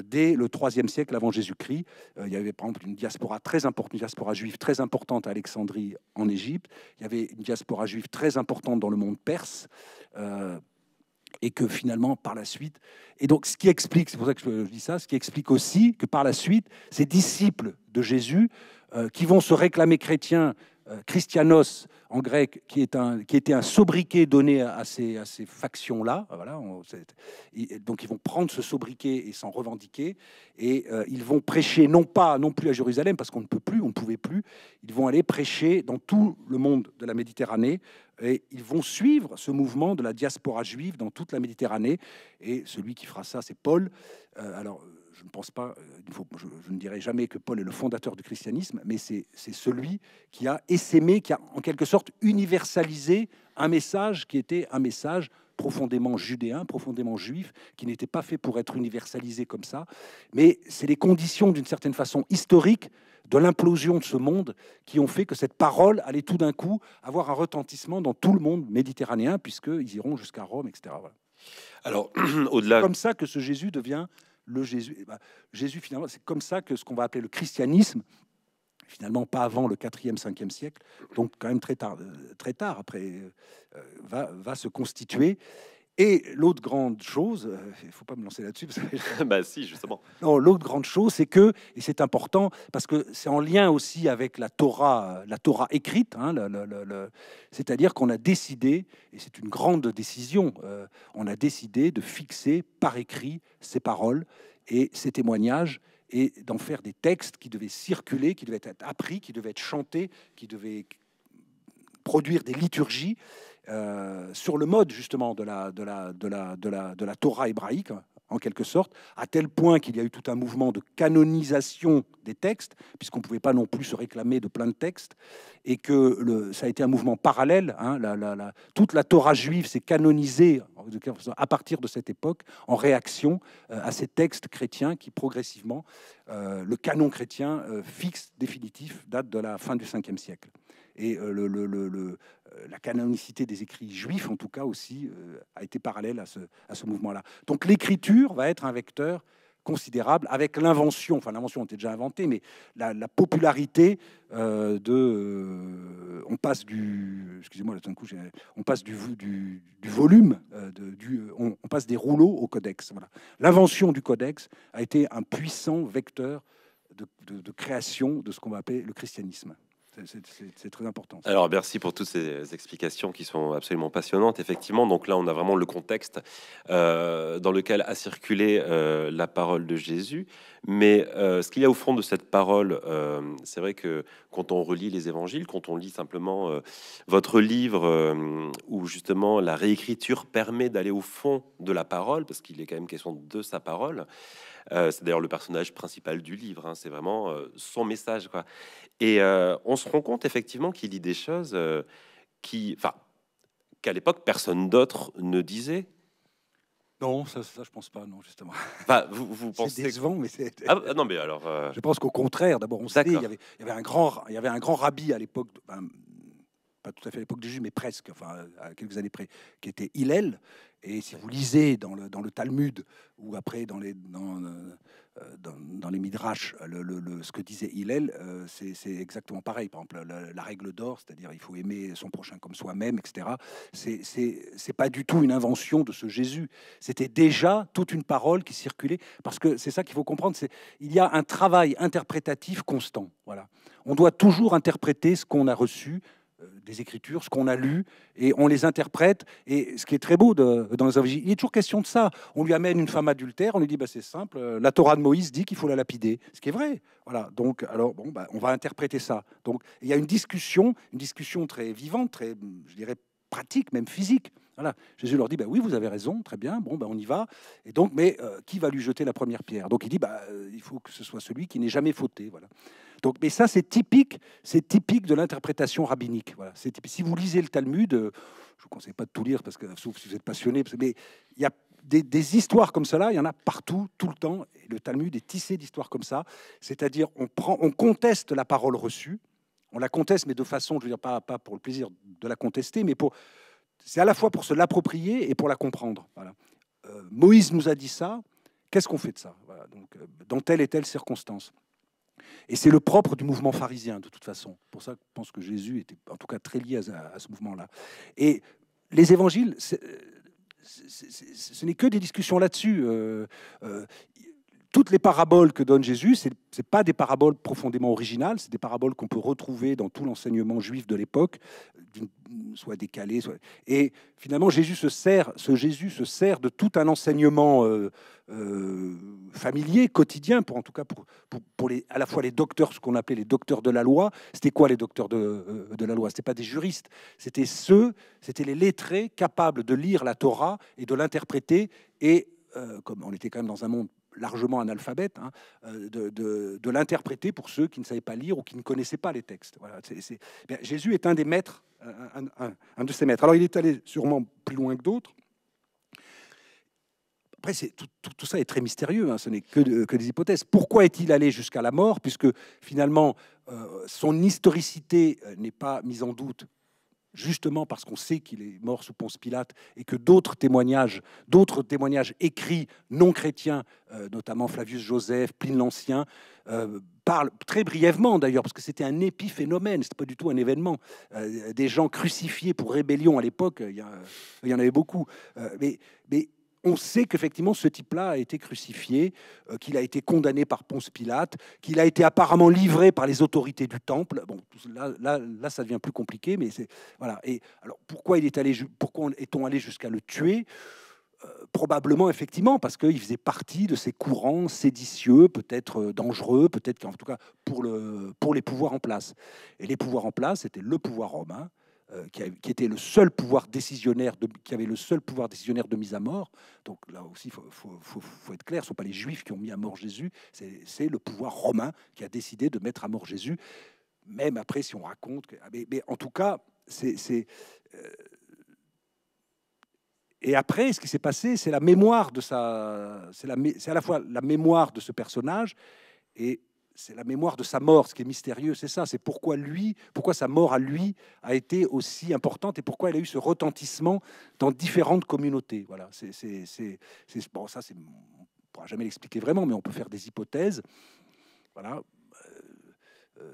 dès le IIIe siècle avant Jésus-Christ. il y avait par exemple une diaspora très importante, une diaspora juive très importante à Alexandrie en Égypte. Il y avait une diaspora juive très importante dans le monde perse et que finalement, par la suite, et donc ce qui explique, c'est pour ça que je dis ça, ce qui explique aussi que par la suite, ces disciples de Jésus, euh, qui vont se réclamer chrétiens, euh, Christianos en grec, qui, était un sobriquet donné à, ces, factions-là, euh, voilà, donc ils vont prendre ce sobriquet et s'en revendiquer, et ils vont prêcher non pas non plus à Jérusalem, parce qu'on ne peut plus, on ne pouvait plus, ils vont aller prêcher dans tout le monde de la Méditerranée, et ils vont suivre ce mouvement de la diaspora juive dans toute la Méditerranée. Et celui qui fera ça, c'est Paul. Euh, alors, je ne pense pas, euh, je, ne dirai jamais que Paul est le fondateur du christianisme, mais c'est celui qui a essaimé, qui a en quelque sorte universalisé un message qui était un message profondément judéen, profondément juif, qui n'était pas fait pour être universalisé comme ça. Mais c'est les conditions, d'une certaine façon, historiques de l'implosion de ce monde qui ont fait que cette parole allait tout d'un coup avoir un retentissement dans tout le monde méditerranéen, puisqu'ils iront jusqu'à Rome, etc. Alors, au-delà. comme ça que ce Jésus devient le Jésus. Eh ben, Jésus, finalement, c'est comme ça que ce qu'on va appeler le christianisme, finalement pas avant le 4e, 5e siècle, donc quand même très tard, euh, très tard après, euh, va, va se constituer. Et l'autre grande chose, euh, il ne faut pas me lancer là-dessus. bah si, justement. Non, l'autre grande chose, c'est que, et c'est important, parce que c'est en lien aussi avec la Torah, la Torah écrite, hein, c'est-à-dire qu'on a décidé, et c'est une grande décision, euh, on a décidé de fixer par écrit ces paroles et ces témoignages et d'en faire des textes qui devaient circuler, qui devaient être appris, qui devaient être chantés, qui devaient produire des liturgies. Euh, sur le mode justement de la, Torah hébraïque, en quelque sorte, à tel point qu'il y a eu tout un mouvement de canonisation des textes, puisqu'on ne pouvait pas non plus se réclamer de plein de textes, et que ça a été un mouvement parallèle. Hein, toute la Torah juive s'est canonisée à partir de cette époque, en réaction euh, à ces textes chrétiens qui, progressivement, euh, le canon chrétien fixe, définitif, date de la fin du 5e siècle. Et euh, le, le, euh, la canonicité des écrits juifs, en tout cas, aussi, euh, a été parallèle à ce, mouvement-là. Donc l'écriture va être un vecteur considérable avec l'invention, enfin l'invention était déjà inventée, mais la, popularité de, on passe du, excusez-moi, là, coup, on passe du, du volume, du, on, passe des rouleaux au codex. L'invention du codex a été un puissant vecteur de création de ce qu'on va appeler le christianisme. C'est très important. Alors, merci pour toutes ces explications qui sont absolument passionnantes. Effectivement, donc là, on a vraiment le contexte euh, dans lequel a circulé euh, la parole de Jésus. Mais euh, ce qu'il y a au fond de cette parole, c'est vrai que quand on relit les évangiles, quand on lit simplement votre livre, où justement la réécriture permet d'aller au fond de la parole, parce qu'il est quand même question de sa parole, euh, c'est d'ailleurs le personnage principal du livre. Hein. c'est vraiment euh, son message. Et euh, on se rend compte effectivement qu'il dit des choses qui, enfin, qu'à l'époque personne d'autre ne disait. Non, ça, ça, je pense pas, non, justement. Bah, vous, pensez. décevant, mais c'est. Ah, bah, non, mais alors. Je pense qu'au contraire, d'abord, on sait, qu'il y, avait, un grand, il y avait un grand rabbi à l'époque, pas tout à fait à l'époque du juge, mais presque, enfin, quelques années près, qui était Hillel, et si vous lisez dans le, Talmud ou après dans les, dans, euh, les Midrash, ce que disait Hillel, euh, c'est exactement pareil. Par exemple, la, règle d'or, c'est-à-dire il faut aimer son prochain comme soi-même, etc. C'est pas du tout une invention de ce Jésus. C'était déjà toute une parole qui circulait. Parce que c'est ça qu'il faut comprendre c'est il y a un travail interprétatif constant. Voilà. On doit toujours interpréter ce qu'on a reçu euh, des Écritures, ce qu'on a lu, et on les interprète. Et ce qui est très beau de, dans les il est toujours question de ça. On lui amène une femme adultère, on lui dit bah, c'est simple, euh, la Torah de Moïse dit qu'il faut la lapider, ce qui est vrai. Voilà. Donc alors bon, bah, on va interpréter ça. Donc il y a une discussion, une discussion très vivante, très, je dirais pratique, même physique. Voilà. Jésus leur dit, bah oui, vous avez raison, très bien, bon, bah, on y va. Et donc, mais euh, qui va lui jeter la première pierre Donc il dit, bah, il faut que ce soit celui qui n'est jamais fauté. Voilà. Donc, mais ça, c'est typique, c'est typique de l'interprétation rabbinique. Voilà. Si vous lisez le Talmud, euh, je ne vous conseille pas de tout lire, parce que, sauf si vous êtes passionné, mais il y a des, histoires comme cela, il y en a partout, tout le temps. Et le Talmud est tissé d'histoires comme ça. C'est-à-dire, on, prend, on conteste la parole reçue. On la conteste, mais de façon, je veux dire, pas, pas pour le plaisir de la contester, mais pour. C'est à la fois pour se l'approprier et pour la comprendre. Euh, Moïse nous a dit ça. Qu'est-ce qu'on fait de ça Donc, euh, Dans telle et telle circonstance. Et c'est le propre du mouvement pharisien, de toute façon. Pour ça, que je pense que Jésus était en tout cas très lié à, ce mouvement-là. Et les évangiles, ce n'est que des discussions là-dessus. Euh, euh, toutes les paraboles que donne Jésus, ce pas des paraboles profondément originales, c'est des paraboles qu'on peut retrouver dans tout l'enseignement juif de l'époque, soit décalé. Et finalement, Jésus se sert, ce Jésus se sert de tout un enseignement euh, euh, familier, quotidien, pour en tout cas pour, pour, les, à la fois les docteurs, ce qu'on appelait les docteurs de la loi. C'était quoi les docteurs de, euh, de la loi C'était pas des juristes, c'était ceux, c'était les lettrés capables de lire la Torah et de l'interpréter et comme on était quand même dans un monde largement analphabète, hein, euh, de, de, l'interpréter pour ceux qui ne savaient pas lire ou qui ne connaissaient pas les textes. Voilà, eh Jésus est un des maîtres, un, de ses maîtres. Alors il est allé sûrement plus loin que d'autres. Après, tout, tout, tout, ça est très mystérieux, hein, ce n'est que, que, des hypothèses. Pourquoi est-il allé jusqu'à la mort Puisque finalement, euh, son historicité euh, n'est pas mise en doute justement parce qu'on sait qu'il est mort sous Ponce Pilate et que d'autres témoignages, d'autres témoignages écrits non chrétiens, euh, notamment Flavius Joseph, Pline l'Ancien, euh, parlent très brièvement d'ailleurs, parce que c'était un épiphénomène, c'est pas du tout un événement. Euh, des gens crucifiés pour rébellion à l'époque, il y, y, en avait beaucoup. mais, mais on sait qu'effectivement ce type-là a été crucifié, euh, qu'il a été condamné par Ponce Pilate, qu'il a été apparemment livré par les autorités du temple. Bon, là, ça devient plus compliqué, mais c'est voilà. Et alors pourquoi il est allé, pourquoi est-on allé jusqu'à le tuer euh, Probablement, effectivement, parce qu'il faisait partie de ces courants séditieux, peut-être euh, dangereux, peut-être en tout cas pour, le, pour les pouvoirs en place. Et les pouvoirs en place, c'était le pouvoir romain, euh, qui, était le seul pouvoir décisionnaire de, qui avait le seul pouvoir décisionnaire de mise à mort. Donc là aussi, il faut, être clair, ce ne sont pas les Juifs qui ont mis à mort Jésus, c'est le pouvoir romain qui a décidé de mettre à mort Jésus. Même après, si on raconte, que, ah, mais, en tout cas, c'est euh, et après, ce qui s'est passé, c'est la mémoire de sa, c'est à la fois la mémoire de ce personnage et c'est la mémoire de sa mort, ce qui est mystérieux, c'est ça, c'est pourquoi lui, pourquoi sa mort à lui a été aussi importante et pourquoi elle a eu ce retentissement dans différentes communautés. Voilà, c'est bon, ça, c'est on pourra jamais l'expliquer vraiment, mais on peut faire des hypothèses. Voilà. Euh, euh,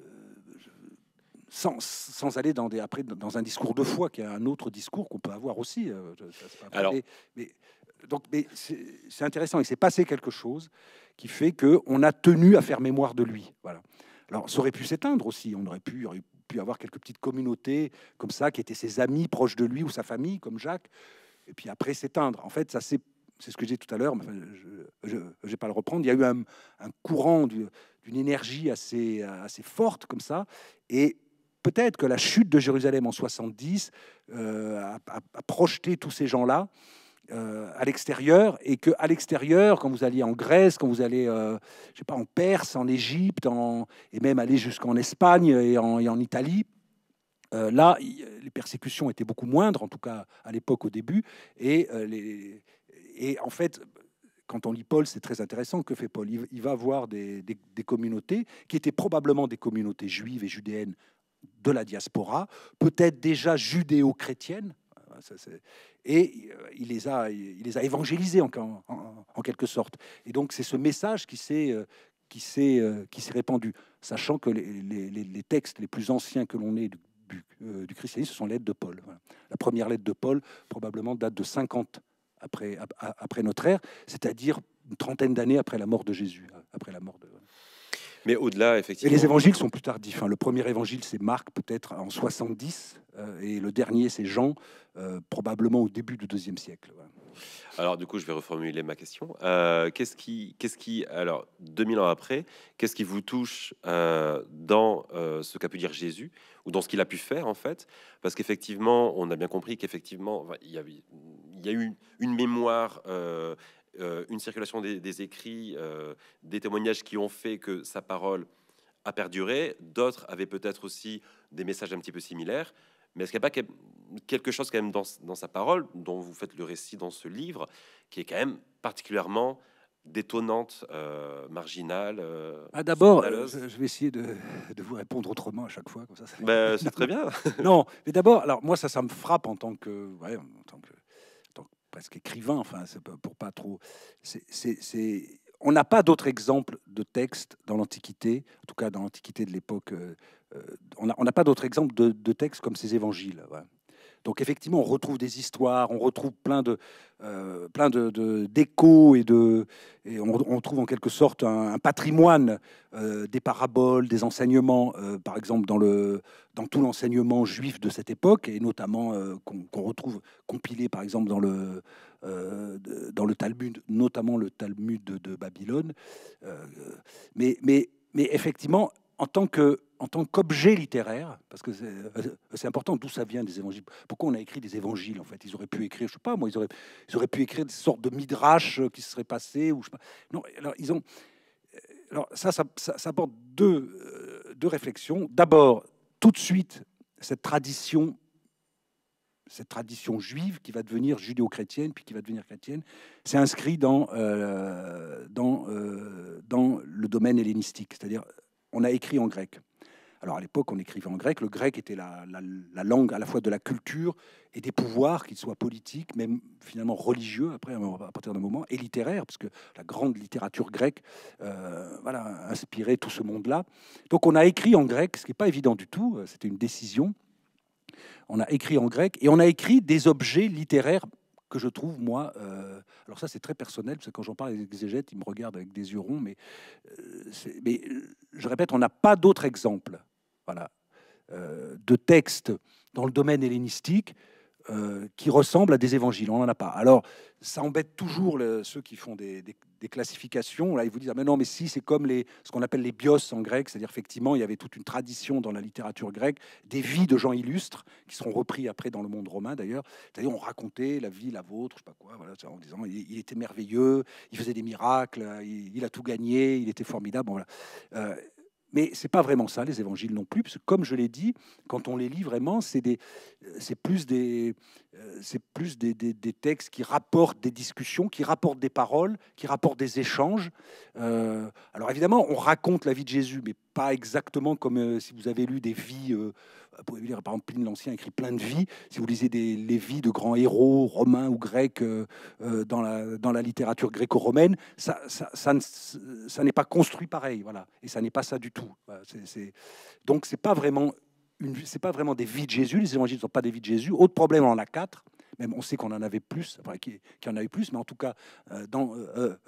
sans, sans, aller dans des après dans un discours de foi qui est un autre discours qu'on peut avoir aussi. Euh, Alors, mais donc, c'est intéressant. Il s'est passé quelque chose qui fait qu'on a tenu à faire mémoire de lui. Voilà. Alors, ça aurait pu s'éteindre aussi. On aurait pu, pu avoir quelques petites communautés comme ça, qui étaient ses amis proches de lui ou sa famille, comme Jacques. Et puis après s'éteindre. En fait, c'est ce que j'ai dit tout à l'heure. je ne vais pas le reprendre. Il y a eu un, courant d'une énergie assez, forte comme ça. Et peut-être que la chute de Jérusalem en 70 euh, a projeté tous ces gens-là. Euh, à l'extérieur et que à l'extérieur, quand vous alliez en Grèce, quand vous allez, euh, je sais pas, en Perse, en Égypte, et même aller jusqu'en Espagne et en, Italie, euh, là, les persécutions étaient beaucoup moindres, en tout cas à l'époque au début, et, les, et en fait. Quand on lit Paul, c'est très intéressant. Que fait Paul il, va voir des, communautés qui étaient probablement des communautés juives et judéennes de la diaspora, peut-être déjà judéo chrétiennes ça, et euh, il les a, il les a évangélisés en, en, quelque sorte. Et donc c'est ce message qui s'est euh, qui euh, qui s'est répandu, sachant que les, textes les plus anciens que l'on ait du, du, christianisme, ce sont les lettres de Paul. La première lettre de Paul probablement date de 50 après après notre ère, c'est-à-dire une trentaine d'années après la mort de Jésus, après la mort de mais au-delà, effectivement. Et les évangiles sont plus tardifs. Hein. Le premier évangile, c'est Marc, peut-être en 70, euh, et le dernier, c'est Jean, euh, probablement au début du deuxième siècle. Alors, du coup, je vais reformuler ma question. Euh, qu'est-ce qui, qu'est-ce qui, alors, 2000 ans après, qu'est-ce qui vous touche dans ce qu'a pu dire Jésus ou dans ce qu'il a pu faire, en fait Parce qu'effectivement, on a bien compris qu'effectivement, il y, a eu une mémoire euh, une circulation des, écrits, euh, des témoignages qui ont fait que sa parole a perduré. D'autres avaient peut-être aussi des messages un petit peu similaires. Mais est-ce qu'il n'y a pas quelque chose quand même dans, sa parole, dont vous faites le récit dans ce livre, qui est quand même particulièrement détonnante, euh, marginale ah, D'abord, je vais essayer de, vous répondre autrement à chaque fois. ça, ben, c'est très bien. non, mais d'abord, alors moi, ça, ça me frappe en tant que, en tant que presque écrivain, enfin, pour pas trop. C'est, On n'a pas d'autres exemples de textes dans l'Antiquité, en tout cas dans l'Antiquité de l'époque. Euh, euh, on n'a pas d'autres exemples de, textes comme ces évangiles. Donc effectivement, on retrouve des histoires, on retrouve plein de euh, plein de d'échos et de et on, retrouve trouve en quelque sorte un, patrimoine euh, des paraboles, des enseignements, euh, par exemple dans le dans tout l'enseignement juif de cette époque et notamment qu'on retrouve compilé par exemple dans le dans le Talmud, notamment le Talmud de, de Babylone. mais mais mais effectivement, en tant que en tant qu'objet littéraire, parce que euh, c'est important d'où ça vient des évangiles. Pourquoi on a écrit des évangiles en fait Ils auraient pu écrire, je sais pas moi, ils auraient, auraient pu écrire des sortes de midrash euh, qui se seraient passés ou je sais pas. Non, alors ils ont. Euh, alors ça, ça, ça, apporte deux, deux réflexions. D'abord, tout de suite, cette tradition, cette tradition juive qui va devenir judéo-chrétienne puis qui va devenir chrétienne, s'est inscrit dans dans dans le domaine hellénistique, c'est-à-dire on a écrit en grec. Alors à l'époque, on écrivait en grec. Le grec était la, langue à la fois de la culture et des pouvoirs, qu'ils soient politiques, même finalement religieux, après, à partir d'un moment, et littéraire, parce que la grande littérature grecque euh, voilà, inspirait tout ce monde-là. Donc on a écrit en grec, ce qui n'est pas évident du tout, euh, c'était une décision. On a écrit en grec et on a écrit des objets littéraires que je trouve, moi, euh, alors ça c'est très personnel, parce que quand j'en parle avec les exégètes, ils me regardent avec des yeux ronds, mais, euh, mais euh, je répète, on n'a pas d'autres exemples voilà, de textes dans le domaine hellénistique euh, qui ressemblent à des évangiles. On n'en a pas. Alors, ça embête toujours ceux qui font des, classifications. Là, ils vous disent ah, mais non, mais si, c'est comme les, ce qu'on appelle les bios en grec, c'est-à-dire effectivement, il y avait toute une tradition dans la littérature grecque des vies de gens illustres qui seront repris après dans le monde romain d'ailleurs. C'est-à-dire, on racontait la vie, la vôtre, je sais pas quoi, en disant il, était merveilleux, il faisait des miracles, il, a tout gagné, il était formidable. voilà. Euh, mais c'est pas vraiment ça, les évangiles non plus, parce que comme je l'ai dit, quand on les lit vraiment, c'est plus, des, euh, plus des, textes qui rapportent des discussions, qui rapportent des paroles, qui rapportent des échanges. Euh, alors évidemment, on raconte la vie de Jésus, mais pas exactement comme euh, si vous avez lu des vies lire, par exemple, Pline l'Ancien écrit plein de vies. Si vous lisez les vies de grands héros romains ou grecs euh, euh, dans, la, littérature gréco-romaine, ça, n'est pas construit pareil, voilà. Et ça n'est pas ça du tout. Donc, c'est pas vraiment pas vraiment des vies de Jésus, les évangiles ne sont pas des vies de Jésus. Autre problème, on en a quatre. Même on sait qu'on en avait plus, qu'il y en a eu plus, mais en tout cas, euh, dans,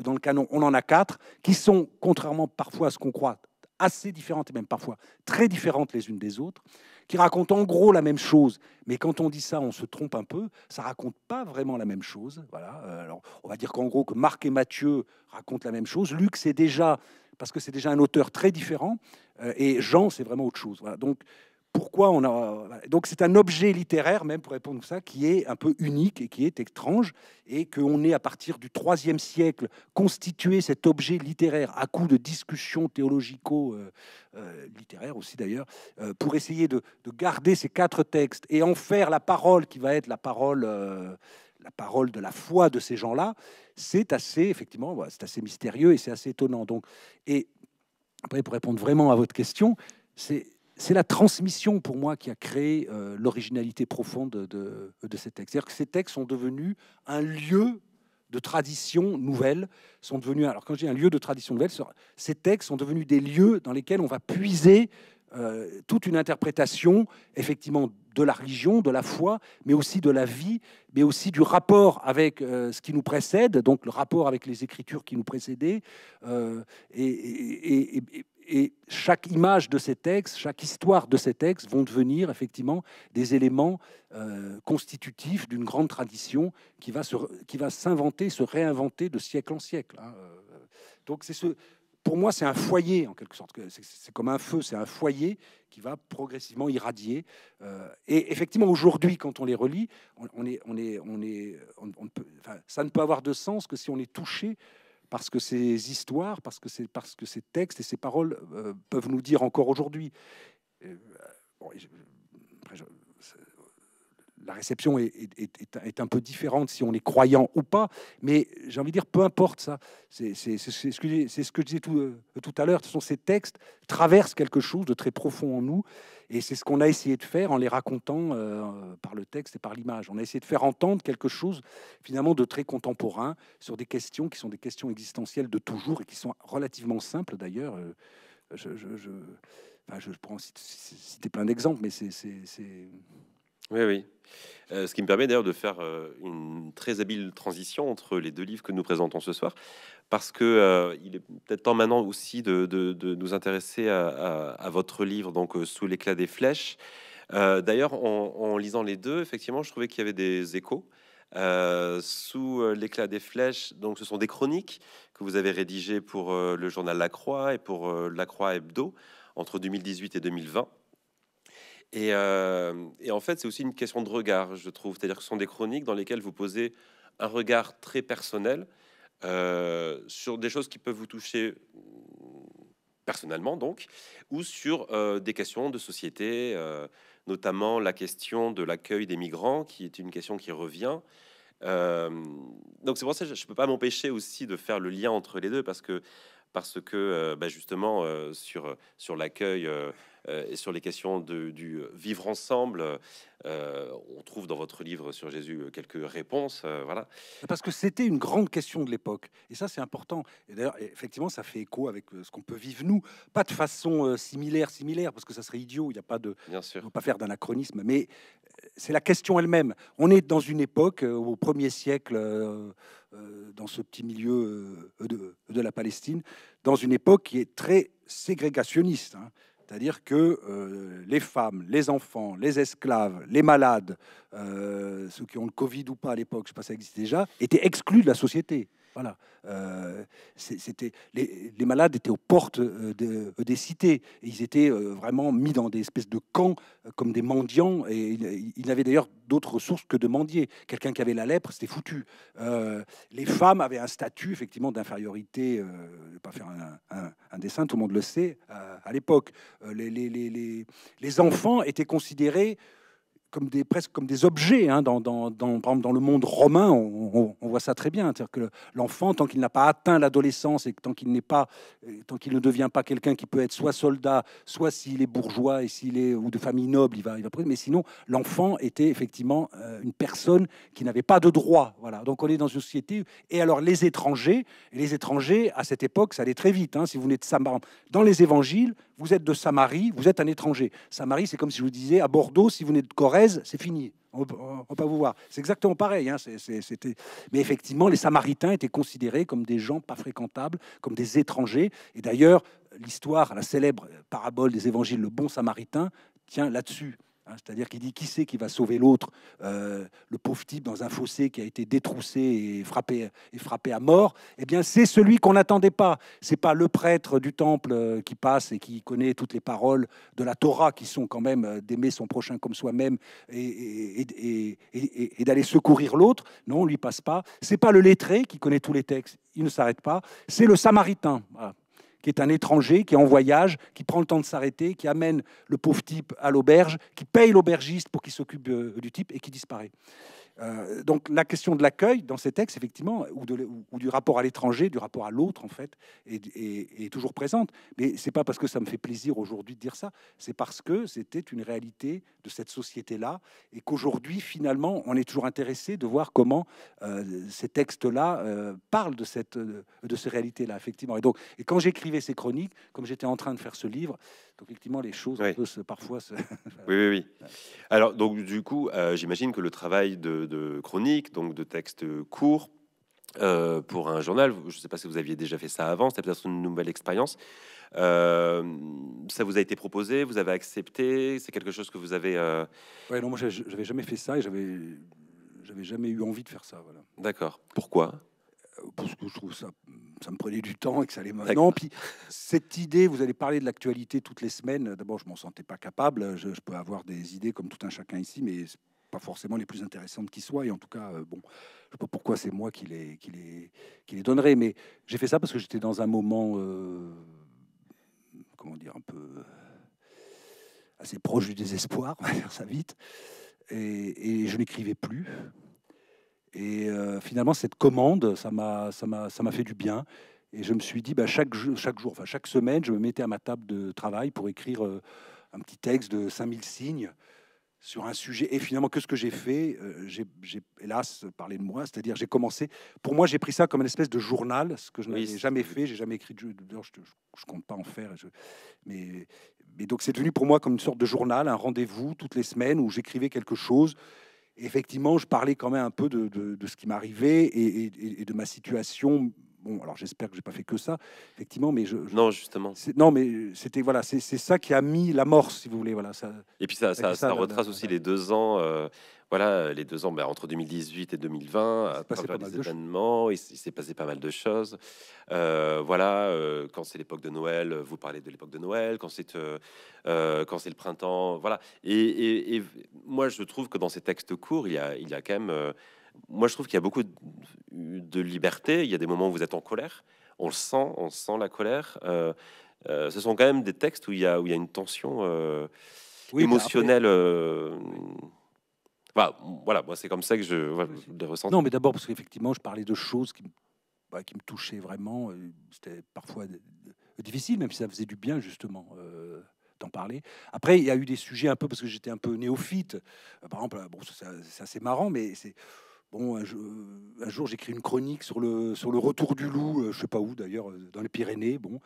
dans le canon, on en a quatre qui sont, contrairement parfois à ce qu'on croit, assez différentes et même parfois très différentes les unes des autres qui raconte en gros la même chose. Mais quand on dit ça, on se trompe un peu. Ça raconte pas vraiment la même chose. Voilà. Euh, alors, on va dire qu'en gros que Marc et Mathieu racontent la même chose. Luc, c'est déjà parce que c'est déjà un auteur très différent. Euh, et Jean, c'est vraiment autre chose. Donc pourquoi on a. Donc c'est un objet littéraire, même pour répondre à ça, qui est un peu unique et qui est étrange, et qu'on est à partir du IIIe siècle constitué cet objet littéraire à coup de discussions théologico-littéraires euh, euh, aussi d'ailleurs, euh, pour essayer de, garder ces quatre textes et en faire la parole qui va être la parole. la parole de la foi de ces gens-là, c'est assez, effectivement, c'est assez mystérieux et c'est assez étonnant. Donc, et après, pour répondre vraiment à votre question, c'est c'est la transmission pour moi qui a créé euh, l'originalité profonde de, de, ces textes. C'est-à-dire que ces textes sont devenus un lieu de tradition nouvelle, sont devenus, alors quand j'ai un lieu de tradition nouvelle, ces textes sont devenus des lieux dans lesquels on va puiser euh, toute une interprétation, effectivement, de la religion, de la foi, mais aussi de la vie, mais aussi du rapport avec euh, ce qui nous précède, donc le rapport avec les écritures qui nous précédaient. et, et chaque image de ces textes, chaque histoire de ces textes vont devenir effectivement des éléments euh, constitutifs d'une grande tradition qui va, se, qui va s'inventer, se réinventer de siècle en siècle. Hein, euh. Donc c'est ce, pour moi, c'est un foyer en quelque sorte. C'est comme un feu, c'est un foyer qui va progressivement irradier. Euh. et effectivement, aujourd'hui, quand on les relit, on, est, on est, on est, ça ne peut avoir de sens que si on est touché parce que ces histoires, parce que, c'est, parce que ces textes et ces paroles euh, peuvent nous dire encore aujourd'hui. Euh, la réception est, un peu différente si on est croyant ou pas, mais j'ai envie de dire, peu importe ça. C'est ce, que, ce que je disais tout, euh, tout à l'heure. Ce sont ces textes traversent quelque chose de très profond en nous, et c'est ce qu'on a essayé de faire en les racontant euh, par le texte et par l'image. On a essayé de faire entendre quelque chose finalement de très contemporain sur des questions qui sont des questions existentielles de toujours et qui sont relativement simples d'ailleurs. Euh, je, je, je, enfin, je, citer plein d'exemples, mais c'est oui, oui. Euh, ce qui me permet d'ailleurs de faire euh, une très habile transition entre les deux livres que nous présentons ce soir, parce que euh, il est peut-être temps maintenant aussi de, nous intéresser à, votre livre, donc sous l'éclat des flèches. d'ailleurs, en, en, lisant les deux, effectivement, je trouvais qu'il y avait des échos. sous l'éclat des flèches, donc ce sont des chroniques que vous avez rédigées pour le journal La Croix et pour La Croix Hebdo entre 2018 et 2020. Et, euh, et, en fait, c'est aussi une question de regard, je trouve. C'est-à-dire que ce sont des chroniques dans lesquelles vous posez un regard très personnel euh, sur des choses qui peuvent vous toucher mm, personnellement, donc, ou sur euh, des questions de société, notamment la question de l'accueil des migrants, qui est une question qui revient. donc c'est pour ça que je ne peux pas m'empêcher aussi de faire le lien entre les deux, parce que, parce que bah, justement, sur, sur l'accueil euh, et sur les questions de, du euh, vivre ensemble. Euh, on trouve dans votre livre sur Jésus quelques réponses. voilà. Parce que c'était une grande question de l'époque. Et ça, c'est important. Et d'ailleurs, effectivement, ça fait écho avec ce qu'on peut vivre nous. Pas de façon similaire, similaire, parce que ça serait idiot. Il n'y a pas de. Bien sûr. pas faire d'anachronisme. Mais c'est la question elle-même. On est dans une époque, au premier siècle, dans ce petit milieu de, la Palestine, dans une époque qui est très ségrégationniste. Hein. C'est-à-dire que euh, les femmes, les enfants, les esclaves, les malades, euh, ceux qui ont le Covid ou pas à l'époque, je ne sais pas si ça existe déjà, étaient exclus de la société. Voilà. Euh, c'était les, malades étaient aux portes euh, de, euh, des cités. Et ils étaient vraiment mis dans des espèces de camps comme des mendiants. Et ils, n'avaient d'ailleurs d'autres ressources que de mendier. Quelqu'un qui avait la lèpre, c'était foutu. les femmes avaient un statut effectivement d'infériorité. je ne vais pas faire un, dessin, tout le monde le sait à l'époque. Les, les, les, enfants étaient considérés des, presque comme des objets. Hein, dans, dans, le monde romain, on, voit ça très bien. cest dire que l'enfant, tant qu'il n'a pas atteint l'adolescence et tant qu'il n'est pas, euh, tant qu'il ne devient pas quelqu'un qui peut être soit soldat, soit s'il est bourgeois et s'il est ou de famille noble, il va, il va Mais sinon, l'enfant était effectivement euh, une personne qui n'avait pas de droit. Voilà. Donc on est dans une société. Et alors les étrangers, les étrangers à cette époque, ça allait très vite. Hein. si vous venez de dans les évangiles, vous êtes de Samarie, vous êtes un étranger. Samarie, c'est comme si je vous disais à Bordeaux, si vous venez de Corrèze, c'est fini. On ne peut pas vous voir. C'est exactement pareil. Hein, Mais effectivement, les Samaritains étaient considérés comme des gens pas fréquentables, comme des étrangers. Et d'ailleurs, l'histoire, la célèbre parabole des évangiles, le bon Samaritain, tient là-dessus. Hein, c'est-à-dire qu'il dit qui c'est qui va sauver l'autre, euh, le pauvre type dans un fossé qui a été détroussé et frappé, et frappé à mort, eh bien c'est celui qu'on n'attendait pas. C'est pas le prêtre du temple euh, qui passe et qui connaît toutes les paroles de la Torah qui sont quand même euh, d'aimer son prochain comme soi-même et, et, d'aller secourir l'autre. Non, on lui passe pas. C'est pas le lettré qui connaît tous les textes, il ne s'arrête pas. C'est le samaritain. Voilà qui est un étranger, qui est en voyage, qui prend le temps de s'arrêter, qui amène le pauvre type à l'auberge, qui paye l'aubergiste pour qu'il s'occupe euh, du type et qui disparaît. Euh, donc la question de l'accueil dans ces textes, effectivement, ou, de, ou, du rapport à l'étranger, du rapport à l'autre, en fait, est, toujours présente. Mais c'est pas parce que ça me fait plaisir aujourd'hui de dire ça, c'est parce que c'était une réalité de cette société-là, et qu'aujourd'hui, finalement, on est toujours intéressé de voir comment euh, ces textes-là euh, parlent de cette de ces réalités-là, effectivement. Et donc, et quand j'écrivais ces chroniques, comme j'étais en train de faire ce livre, donc effectivement, les choses se, parfois se... oui, oui, oui. Alors, donc du coup, euh, j'imagine que le travail de, chronique, donc de texte court, euh, pour un journal, je ne sais pas si vous aviez déjà fait ça avant, c'était peut-être une nouvelle expérience. Euh, ça vous a été proposé, vous avez accepté, c'est quelque chose que vous avez. Euh... non, moi j'avais jamais fait ça et j'avais, j'avais jamais eu envie de faire ça. Voilà. D'accord. Pourquoi parce que je trouve ça, ça me prenait du temps et que ça allait maintenant. Puis cette idée, vous allez parler de l'actualité toutes les semaines. D'abord, je m'en sentais pas capable. Je, peux avoir des idées comme tout un chacun ici, mais pas forcément les plus intéressantes qui soient. Et en tout cas, euh, bon, je sais pas pourquoi c'est moi qui les, qui les, qui les donnerai. Mais j'ai fait ça parce que j'étais dans un moment, euh, comment dire, un peu euh, assez proche du désespoir, on va faire ça vite. et je n'écrivais plus. Et euh, finalement, cette commande, ça m'a fait du bien. Et je me suis dit, bah, chaque, chaque jour, enfin chaque semaine, je me mettais à ma table de travail pour écrire euh, un petit texte de 5000 signes sur un sujet. Et finalement, que ce que j'ai fait, euh, j'ai hélas parlé de moi, c'est-à-dire j'ai commencé. Pour moi, j'ai pris ça comme une espèce de journal, ce que je n'avais jamais fait. J'ai jamais écrit de jeu. Je, ne compte pas en faire. mais, mais donc, c'est devenu pour moi comme une sorte de journal, un rendez-vous toutes les semaines où j'écrivais quelque chose effectivement, je parlais quand même un peu de, ce qui m'arrivait et, de ma situation Bon, alors j'espère que j'ai pas fait que ça, effectivement, mais je, non justement. Non, mais c'était voilà, c'est ça qui a mis la mort, si vous voulez, voilà ça. Et puis ça, ça, retrace aussi les deux ans, euh, voilà, les deux ans, ben, entre 2018 et 2020, à les événements, il, s'est passé pas mal de choses. Euh, voilà, euh, quand c'est l'époque de Noël, vous parlez de l'époque de Noël, quand c'est quand c'est le printemps, voilà. Et, moi, je trouve que dans ces textes courts, il y a, il y a quand même moi, je trouve qu'il y a beaucoup de liberté. Il y a des moments où vous êtes en colère. On le sent, on sent la colère. Euh, euh, ce sont quand même des textes où il y a, où il y a une tension euh, bah, émotionnelle. Bah, voilà, moi, c'est comme ça que je, voilà, les ressens. Non, mais d'abord, parce qu'effectivement, je parlais de choses qui, bah, qui me touchaient vraiment. C'était parfois difficile, même si ça faisait du bien, justement d'en parler. Après, il y a eu des sujets un peu parce que j'étais un peu néophyte. Par exemple, c'est assez marrant, mais c'est Bon, un, jour, j'écris une chronique sur le, sur le retour du loup, euh, je sais pas où d'ailleurs, euh, dans les Pyrénées. Bon,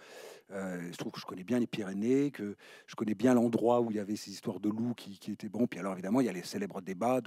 euh, je trouve que je connais bien les Pyrénées, que je connais bien l'endroit où il y avait ces histoires de loups qui, étaient bon. Puis alors, évidemment, il y a les célèbres débats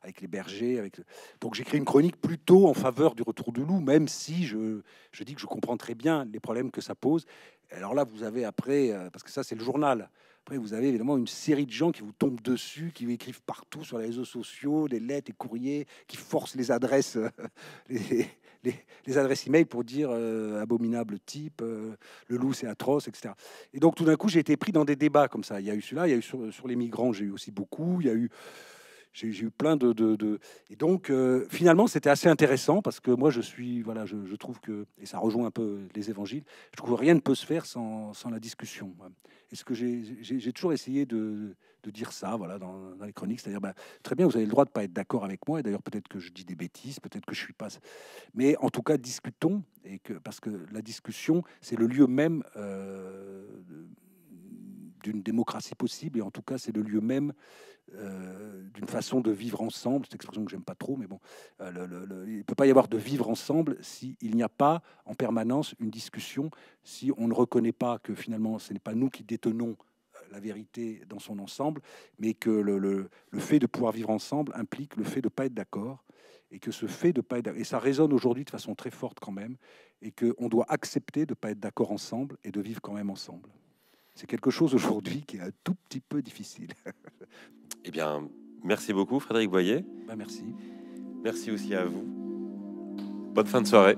avec les bergers. Avec... Donc, j'écris une chronique plutôt en faveur du retour du loup, même si je, je dis que je comprends très bien les problèmes que ça pose. Alors là, vous avez après, euh, parce que ça, c'est le journal. Après, vous avez évidemment une série de gens qui vous tombent dessus, qui vous écrivent partout sur les réseaux sociaux, des lettres, des courriers, qui forcent les adresses, euh, les, adresses e-mail pour dire euh, abominable type, euh, le loup c'est atroce, etc. Et donc tout d'un coup, j'ai été pris dans des débats comme ça. Il y a eu cela, il y a eu sur, sur les migrants, j'ai eu aussi beaucoup, il y a eu j'ai eu plein de, de, et donc euh, finalement c'était assez intéressant parce que moi je suis voilà je, trouve que et ça rejoint un peu les évangiles je trouve rien ne peut se faire sans, sans la discussion est-ce que j'ai toujours essayé de, de, dire ça voilà dans, les chroniques c'est-à-dire bah, très bien vous avez le droit de pas être d'accord avec moi et d'ailleurs peut-être que je dis des bêtises peut-être que je suis pas mais en tout cas discutons et que parce que la discussion c'est le lieu même euh, d'une démocratie possible, et en tout cas, c'est le lieu même euh, d'une façon de vivre ensemble. Cette expression que j'aime pas trop, mais bon, euh, il ne peut pas y avoir de vivre ensemble s'il n'y a pas en permanence une discussion, si on ne reconnaît pas que finalement, ce n'est pas nous qui détenons euh, la vérité dans son ensemble, mais que le, fait de pouvoir vivre ensemble implique le fait de ne pas être d'accord, et que ce fait de pas être et ça résonne aujourd'hui de façon très forte quand même, et qu'on doit accepter de ne pas être d'accord ensemble et de vivre quand même ensemble c'est quelque chose aujourd'hui qui est un tout petit peu difficile. eh bien, merci beaucoup, Frédéric Boyer. Bah, merci. Merci aussi à vous. Bonne fin de soirée.